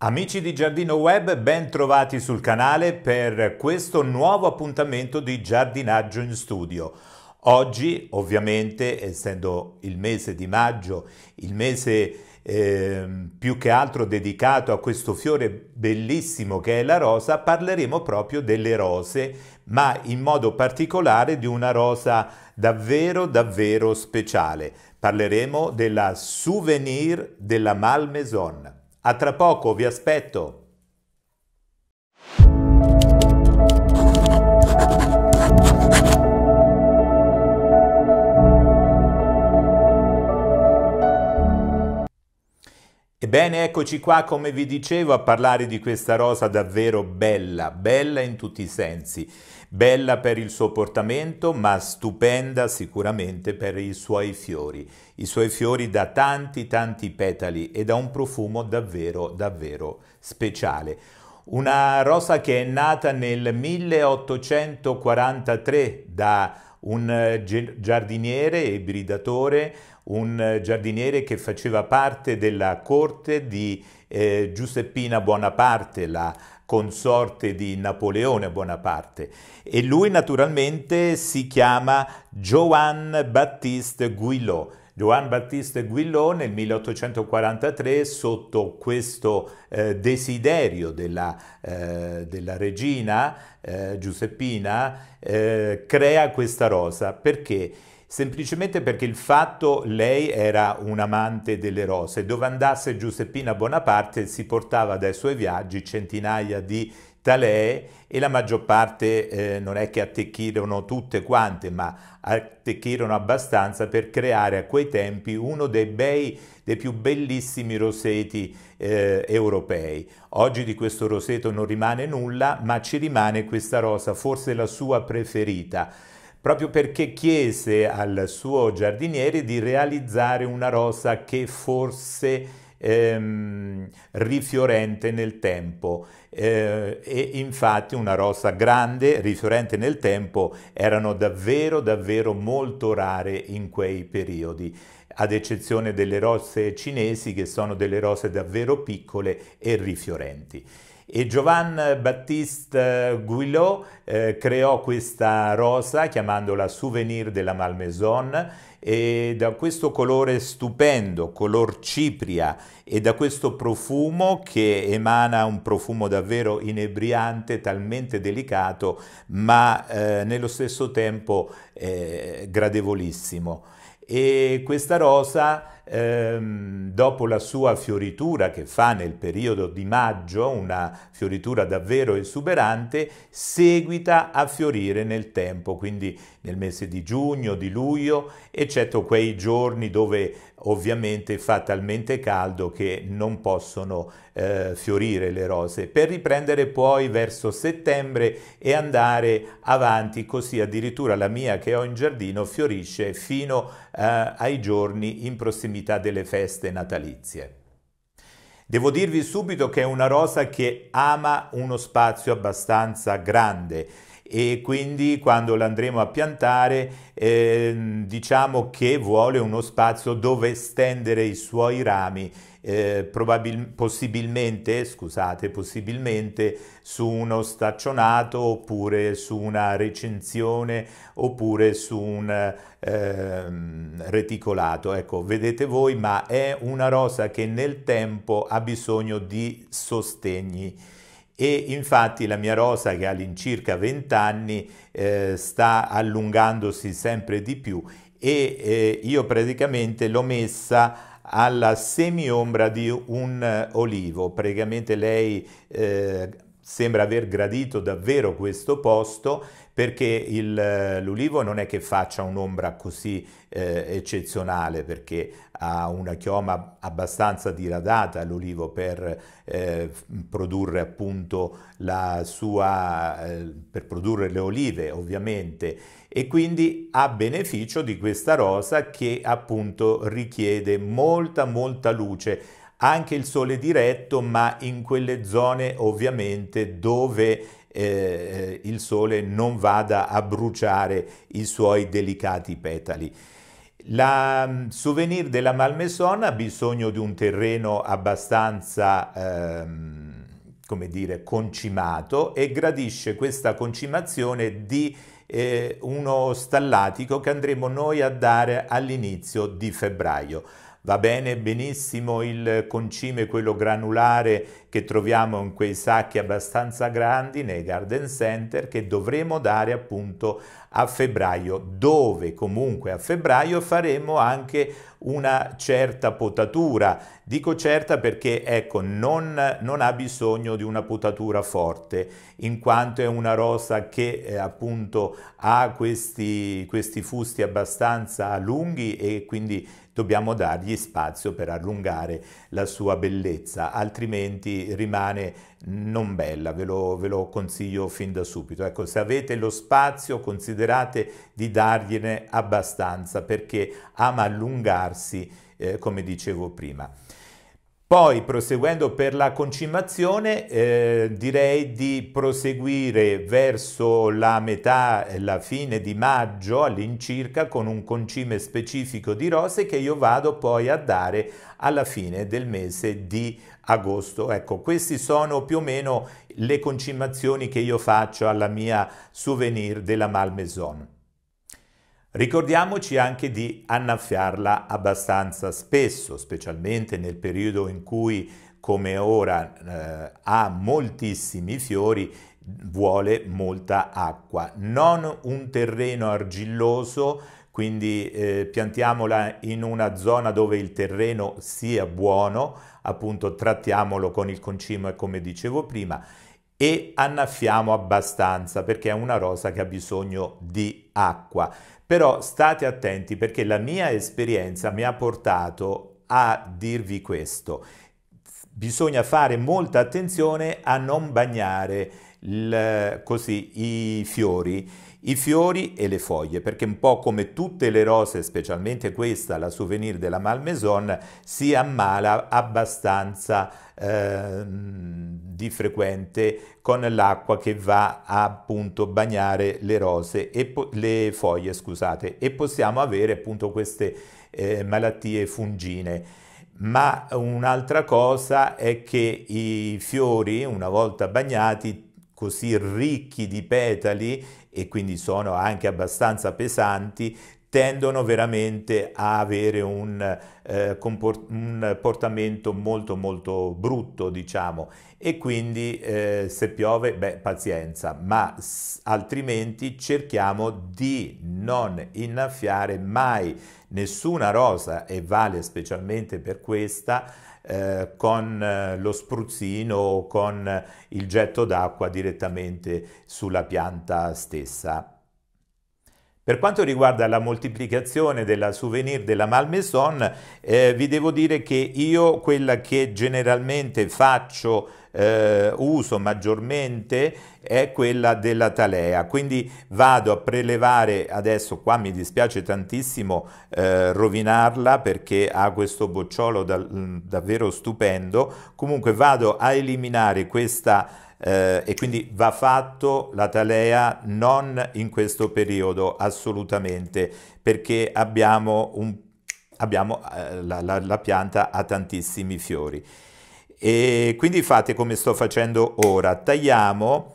Amici di Giardino Web, ben trovati sul canale per questo nuovo appuntamento di giardinaggio in studio. Oggi, ovviamente, essendo il mese di maggio, il mese eh, più che altro dedicato a questo fiore bellissimo che è la rosa, parleremo proprio delle rose, ma in modo particolare di una rosa davvero davvero speciale. Parleremo della souvenir della Malmaison. A tra poco, vi aspetto! Ebbene, eccoci qua, come vi dicevo, a parlare di questa rosa davvero bella, bella in tutti i sensi, bella per il suo portamento, ma stupenda sicuramente per i suoi fiori, i suoi fiori da tanti, tanti petali e da un profumo davvero, davvero speciale. Una rosa che è nata nel 1843 da un eh, giardiniere ibridatore, un eh, giardiniere che faceva parte della corte di eh, Giuseppina Buonaparte, la consorte di Napoleone Bonaparte e lui naturalmente si chiama Joan Baptiste Guillot Giovan Battista Guillot nel 1843 sotto questo eh, desiderio della, eh, della regina eh, Giuseppina eh, crea questa rosa perché semplicemente perché il fatto lei era un amante delle rose dove andasse Giuseppina Bonaparte si portava dai suoi viaggi centinaia di tutta lei e la maggior parte eh, non è che attecchirono tutte quante, ma attecchirono abbastanza per creare a quei tempi uno dei, bei, dei più bellissimi roseti eh, europei. Oggi di questo roseto non rimane nulla, ma ci rimane questa rosa, forse la sua preferita proprio perché chiese al suo giardiniere di realizzare una rosa che forse ehm, rifiorente nel tempo eh, e infatti una rosa grande, rifiorente nel tempo, erano davvero davvero molto rare in quei periodi ad eccezione delle rose cinesi che sono delle rose davvero piccole e rifiorenti. E Giovan Baptiste Guillot eh, creò questa rosa chiamandola Souvenir de la Malmaison e da questo colore stupendo, color cipria e da questo profumo che emana un profumo davvero inebriante, talmente delicato, ma eh, nello stesso tempo eh, gradevolissimo. E questa rosa ehm, dopo la sua fioritura che fa nel periodo di maggio, una fioritura davvero esuberante, seguita a fiorire nel tempo, quindi nel mese di giugno, di luglio, eccetto quei giorni dove ovviamente fa talmente caldo che non possono eh, fiorire le rose, per riprendere poi verso settembre e andare avanti, così addirittura la mia che ho in giardino fiorisce fino eh, ai giorni in prossimità festività delle feste natalizie. Devo dirvi subito che è una rosa che ama uno spazio abbastanza grande e quindi quando l'andremo a piantare eh, diciamo che vuole uno spazio dove stendere i suoi rami eh, possibilmente, scusate, possibilmente su uno staccionato oppure su una recensione oppure su un eh, reticolato. Ecco, vedete voi, ma è una rosa che nel tempo ha bisogno di sostegni e infatti la mia rosa che ha all'incirca 20 anni eh, sta allungandosi sempre di più e eh, io praticamente l'ho messa alla semi ombra di un eh, olivo, praticamente lei eh, sembra aver gradito davvero questo posto perché il, eh, l'ulivo non è che faccia un'ombra così eh, eccezionale perché ha una chioma abbastanza diradata l'ulivo per eh, produrre appunto la sua eh, per produrre le olive ovviamente e quindi ha beneficio di questa rosa che appunto richiede molta molta luce anche il sole diretto, ma in quelle zone ovviamente dove eh, eh, il sole non vada a bruciare i suoi delicati petali. La mm, souvenir della Malmesson ha bisogno di un terreno abbastanza ehm, come dire, concimato e gradisce questa concimazione di eh, uno stallatico che andremo noi a dare all'inizio di febbraio. Va bene benissimo il concime, quello granulare che troviamo in quei sacchi abbastanza grandi nei garden center che dovremo dare appunto a febbraio, dove comunque a febbraio faremo anche una certa potatura. Dico certa perché ecco, non, non ha bisogno di una potatura forte, in quanto è una rosa che eh, appunto ha questi, questi fusti abbastanza lunghi e quindi dobbiamo dargli spazio per allungare la sua bellezza, altrimenti rimane non bella, ve lo, ve lo consiglio fin da subito. Ecco, se avete lo spazio considerate di dargliene abbastanza perché ama allungarsi, eh, come dicevo prima. Poi proseguendo per la concimazione eh, direi di proseguire verso la metà, eh, la fine di maggio all'incirca con un concime specifico di rose che io vado poi a dare alla fine del mese di agosto. Ecco, queste sono più o meno le concimazioni che io faccio alla mia souvenir della Malmaison. Ricordiamoci anche di annaffiarla abbastanza spesso, specialmente nel periodo in cui, come ora, eh, ha moltissimi fiori, vuole molta acqua. Non un terreno argilloso, quindi eh, piantiamola in una zona dove il terreno sia buono, appunto trattiamolo con il concime come dicevo prima, e annaffiamo abbastanza perché è una rosa che ha bisogno di acqua. Però state attenti perché la mia esperienza mi ha portato a dirvi questo bisogna fare molta attenzione a non bagnare il, così, i fiori i fiori e le foglie, perché un po' come tutte le rose, specialmente questa, la souvenir della Malmaison, si ammala abbastanza eh, di frequente con l'acqua che va a, appunto bagnare le rose e le foglie, scusate, e possiamo avere appunto queste eh, malattie fungine ma un'altra cosa è che i fiori, una volta bagnati, così ricchi di petali e quindi sono anche abbastanza pesanti, tendono veramente a avere un, eh, comportamento molto molto brutto diciamo e quindi eh, se piove beh pazienza ma altrimenti cerchiamo di non innaffiare mai nessuna rosa e vale specialmente per questa eh, con eh, lo spruzzino o con il getto d'acqua direttamente sulla pianta stessa. Per quanto riguarda la moltiplicazione della souvenir della Malmaison, eh, vi devo dire che io quella che generalmente faccio eh, uso maggiormente è quella della talea quindi vado a prelevare adesso qua mi dispiace tantissimo eh, rovinarla perché ha questo bocciolo da, davvero stupendo comunque vado a eliminare questa eh, e quindi va fatto la talea non in questo periodo assolutamente perché abbiamo, un, abbiamo eh, la, la, la pianta ha tantissimi fiori e quindi fate come sto facendo ora tagliamo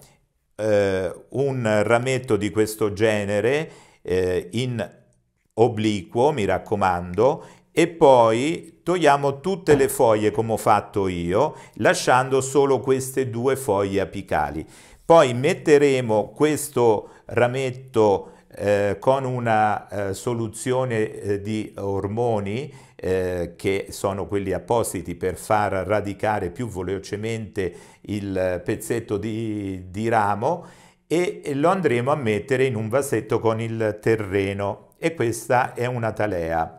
eh, un rametto di questo genere eh, in obliquo mi raccomando e poi togliamo tutte le foglie come ho fatto io, lasciando solo queste due foglie apicali. Poi metteremo questo rametto eh, con una eh, soluzione eh, di ormoni eh, che sono quelli appositi per far radicare più velocemente il pezzetto di, di ramo e lo andremo a mettere in un vasetto con il terreno e questa è una talea.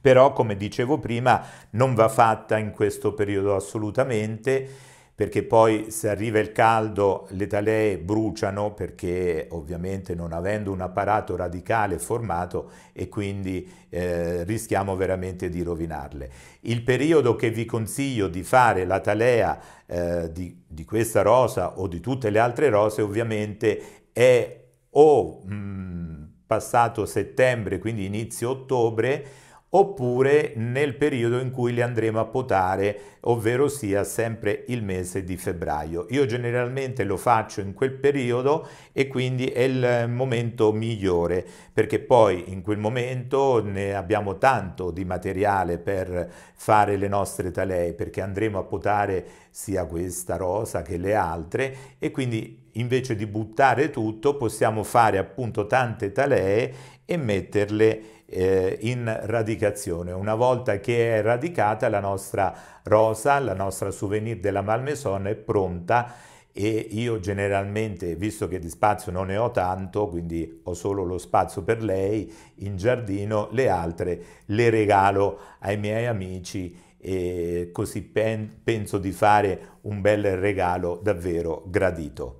Però, come dicevo prima, non va fatta in questo periodo assolutamente, perché poi se arriva il caldo le talee bruciano, perché ovviamente non avendo un apparato radicale formato e quindi eh, rischiamo veramente di rovinarle. Il periodo che vi consiglio di fare la talea eh, di, di questa rosa o di tutte le altre rose ovviamente è o mh, mm, passato settembre, quindi inizio ottobre, oppure nel periodo in cui li andremo a potare, ovvero sia sempre il mese di febbraio. Io generalmente lo faccio in quel periodo e quindi è il momento migliore perché poi in quel momento ne abbiamo tanto di materiale per fare le nostre talee perché andremo a potare sia questa rosa che le altre e quindi invece di buttare tutto possiamo fare appunto tante talee e metterle eh, in radicazione. Una volta che è radicata la nostra rosa, la nostra souvenir della Malmaison è pronta e io generalmente, visto che di spazio non ne ho tanto, quindi ho solo lo spazio per lei in giardino, le altre le regalo ai miei amici e così pen penso di fare un bel regalo davvero gradito.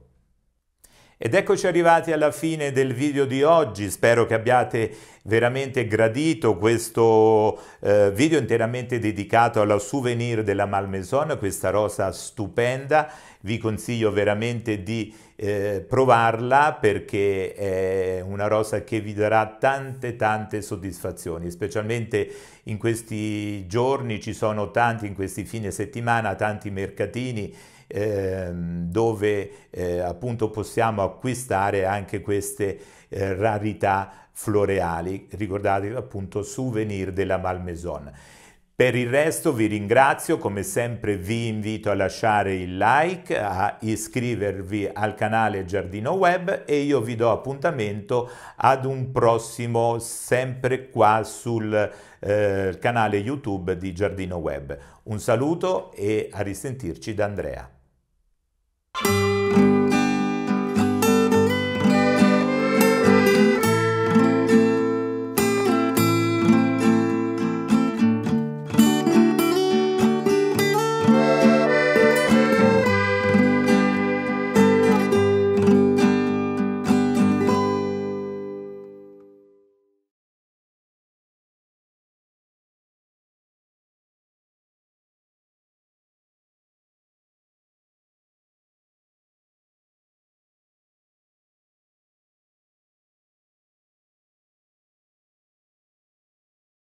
Ed eccoci arrivati alla fine del video di oggi, spero che abbiate veramente gradito questo eh, video interamente dedicato alla souvenir della Malmaison, questa rosa stupenda, vi consiglio veramente di eh, provarla perché è una rosa che vi darà tante tante soddisfazioni, specialmente in questi giorni ci sono tanti, in questi fine settimana, tanti mercatini eh, dove eh, appunto possiamo acquistare anche queste eh, rarità floreali, ricordate appunto souvenir della Malmaison. Per il resto vi ringrazio, come sempre vi invito a lasciare il like, a iscrivervi al canale Giardino Web e io vi do appuntamento ad un prossimo sempre qua sul eh, canale YouTube di Giardino Web. Un saluto e a risentirci da Andrea. Thank you.